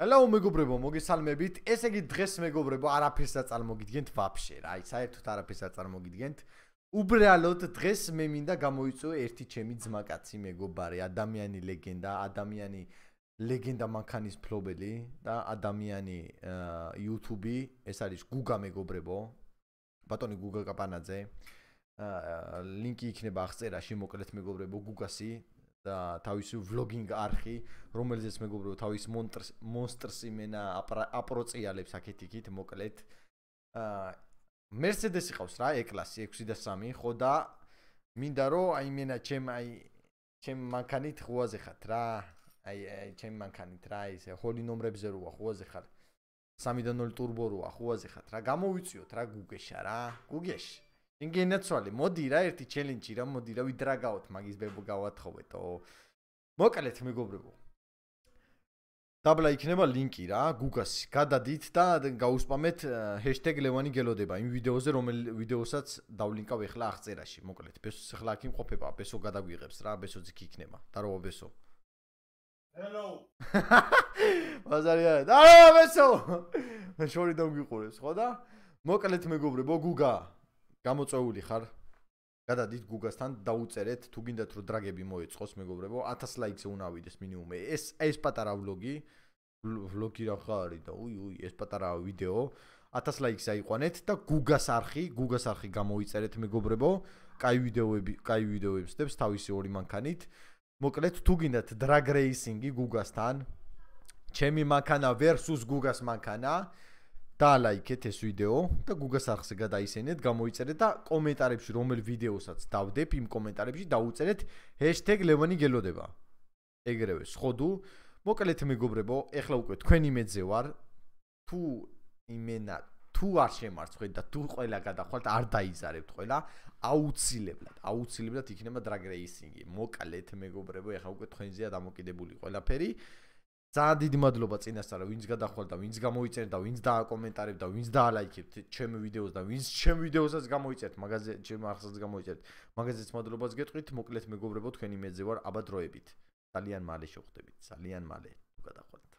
ჰელო მეგობრებო, მოგესალმებით. ესე იგი დღეს მეგობრებო, არაფერს და წარმოგიდგენთ ვაფშე რა, აი საერთოდ არაფერს და წარმოგიდგენთ. უბრალოდ დღეს მე მინდა გამოიწვიო ერთი ჩემი ძმაკაცი მეგობარი, ადამიანი ლეგენდა, ადამიანი ლეგენდა მანქანის ფლობელი და ადამიანი YouTube-ი, ეს არის Google მეგობრებო. ბატონი Google კაპანაძე. ა ლინკი იქნება აღწერაში, მოკლედ მეგობრებო, Google-ის და თავისი ვლოგინგ არხი, რომელზეც მეგობრებო თავის მონსტრს იმენა აპროწიალებს აკეთიქით მოკლედ. აა Mercedes-ი ყავს რა E-Class 603, ხო და მინდა რომ აი იმენა ჩემ აი ჩემ მანქანით ხუაზე ხართ რა. აი აი ჩემ მანქანით რა ისე ჰოლი ნომრებზე როა ხუაზე ხარ. 3.0 ტურბო როა ხუაზე ხართ რა. გამოვიწიოთ რა Google-ში რა. Google-ში ინგი ნაცვალი მოდი რა ერთი ჩელენჯი რა მოდი რა ვიდრა გავოთ მაგის ბებო გავათხოვეთო მოკლედ მეგობრებო დაბლა იქნება ლინკი რა გუგას გადადით და გაუსპამეთ #levani gelodeba იმ ვიდეოზე რომელ ვიდეოსაც დავლინკავ ეხლა აღწერაში მოკლედ ბესო ეხლა აქ იმყოფება ბესო გადაგვიღებს რა ბესო ძიქი იქნება და რო ბესო ჰელო ბაზარია და რო ბესო მე შორი დამგიყურებს ხო და მოკლედ მეგობრებო გუგა გამოწეული ხარ გადადით გუგასთან დაუწერეთ თუ გინდათ რომ დრაგები მოეწყოს მეგობრებო 1000 ლაიქზე უნდა ავიდეს მინიმუმ ეს ეს პატარა ვლოგი ვლოგი რა ხარ და უი უი ეს პატარა ვიდეო 1000 ლაიქს აიყვანეთ და გუგას არხი გუგას არხი გამოიწერეთ მეგობრებო კაი ვიდეოები კაი ვიდეოებს დებს თავისი ორი მანქანით მოკლედ თუ გინდათ drag racing-ი გუგასთან ჩემი მანქანა versus გუგას მანქანა დალაიქეთ ეს ვიდეო და Google-ს არხზე გადაისენეთ, გამოიწერეთ და კომენტარებში რომელ ვიდეოსაც დავდებ, იმ კომენტარებში დაუწერეთ #lemoni gelodeba. ეგრევე შეხოდუ. მოკლედ მეგობრებო, ეხლა უკვე თქვენი მეძე ვარ. თუ იმენა თუ არ შემარცხეთ და თუ ყველა გადახვალთ არ დაიზარებთ ყველა აუცილებლად აუცილებლად იქნება drag racing-ი მოკლედ მეგობრებო ეხლა უკვე თქვენზეა დამოკიდებული ყველაფერი ძალიან დიდი მადლობა წინასწარ ვინც გადახვალდა, ვინც გამოიწერდა, ვინც დააკომენტარებდა, ვინც დაალაიქებდა ჩემ ვიდეოს და ვინც ჩემ ვიდეოსაც გამოიწერთ, მაგაზე ჩემ არხსაც გამოიწერთ. მაგაზეც მადლობას გეტყვით, მოკლედ მეგობრებო, თქვენი მეძე ვარ, აბა დროებით. ძალიან მალე შევხვდებით, ძალიან მალე. გადახვალთ.